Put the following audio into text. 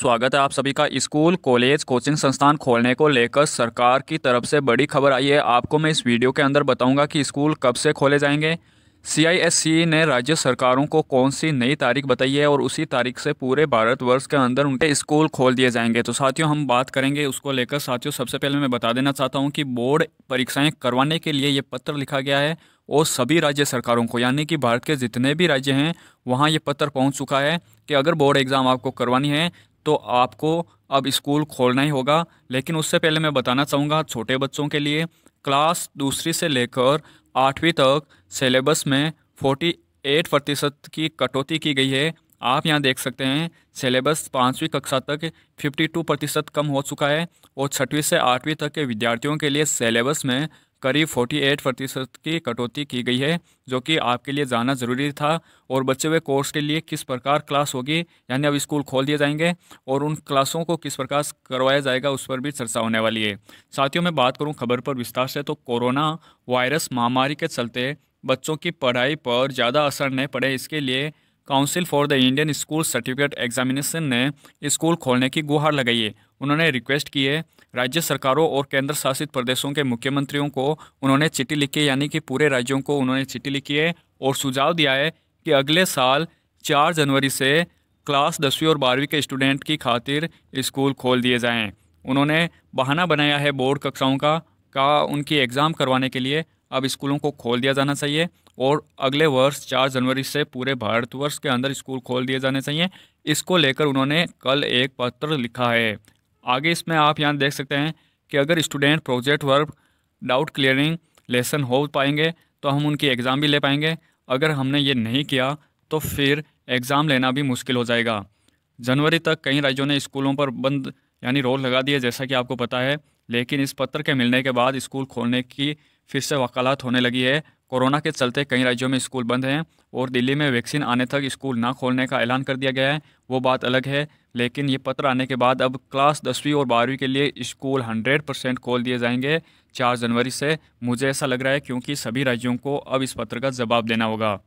स्वागत है आप सभी का स्कूल कॉलेज कोचिंग संस्थान खोलने को लेकर सरकार की तरफ से बड़ी खबर आई है आपको मैं इस वीडियो के अंदर बताऊंगा कि स्कूल कब से खोले जाएंगे सीआईएससी ने राज्य सरकारों को कौन सी नई तारीख बताई है और उसी तारीख से पूरे भारतवर्ष के अंदर उनके स्कूल खोल दिए जाएंगे तो साथियों हम बात करेंगे उसको लेकर साथियों सबसे पहले मैं बता देना चाहता हूँ कि बोर्ड परीक्षाएँ करवाने के लिए ये पत्र लिखा गया है और सभी राज्य सरकारों को यानी कि भारत के जितने भी राज्य हैं वहाँ ये पत्र पहुँच चुका है कि अगर बोर्ड एग्ज़ाम आपको करवानी है तो आपको अब स्कूल खोलना ही होगा लेकिन उससे पहले मैं बताना चाहूँगा छोटे बच्चों के लिए क्लास दूसरी से लेकर आठवीं तक सिलेबस में फोर्टी एट प्रतिशत की कटौती की गई है आप यहाँ देख सकते हैं सिलेबस पाँचवीं कक्षा तक फिफ्टी टू प्रतिशत कम हो चुका है और छठवीं से आठवीं तक के विद्यार्थियों के लिए सिलेबस में करीब 48 प्रतिशत की कटौती की गई है जो कि आपके लिए जाना ज़रूरी था और बच्चे हुए कोर्स के लिए किस प्रकार क्लास होगी यानी अब स्कूल खोल दिए जाएंगे और उन क्लासों को किस प्रकार करवाया जाएगा उस पर भी चर्चा होने वाली है साथियों मैं बात करूँ खबर पर विस्तार से तो कोरोना वायरस महामारी के चलते बच्चों की पढ़ाई पर ज़्यादा असर नहीं पड़े इसके लिए council for the Indian school certificate examination ने स्कूल खोलने की गुहार लगाई है उन्होंने रिक्वेस्ट की है राज्य सरकारों और केंद्र शासित प्रदेशों के मुख्यमंत्रियों को उन्होंने चिट्ठी लिखी है यानी कि पूरे राज्यों को उन्होंने चिट्ठी लिखी है और सुझाव दिया है कि अगले साल चार जनवरी से क्लास दसवीं और बारहवीं के स्टूडेंट की खातिर स्कूल खोल दिए जाएँ उन्होंने बहाना बनाया है बोर्ड कक्षाओं का का उनकी एग्ज़ाम करवाने के लिए अब स्कूलों को खोल दिया जाना चाहिए और अगले वर्ष चार जनवरी से पूरे भारतवर्ष के अंदर स्कूल खोल दिए जाने चाहिए इसको लेकर उन्होंने कल एक पत्र लिखा है आगे इसमें आप यहाँ देख सकते हैं कि अगर student project work doubt clearing lesson हो पाएंगे तो हम उनकी एग्ज़ाम भी ले पाएंगे अगर हमने ये नहीं किया तो फिर एग्ज़ाम लेना भी मुश्किल हो जाएगा जनवरी तक कई राज्यों ने स्कूलों पर बंद यानी रोल लगा दिए जैसा कि आपको पता है लेकिन इस पत्र के मिलने के बाद स्कूल खोलने की फिर से वकालत होने लगी है कोरोना के चलते कई राज्यों में स्कूल बंद हैं और दिल्ली में वैक्सीन आने तक स्कूल ना खोलने का ऐलान कर दिया गया है वो बात अलग है लेकिन ये पत्र आने के बाद अब क्लास दसवीं और बारहवीं के लिए स्कूल हंड्रेड परसेंट खोल दिए जाएंगे चार जनवरी से मुझे ऐसा लग रहा है क्योंकि सभी राज्यों को अब इस पत्र का जवाब देना होगा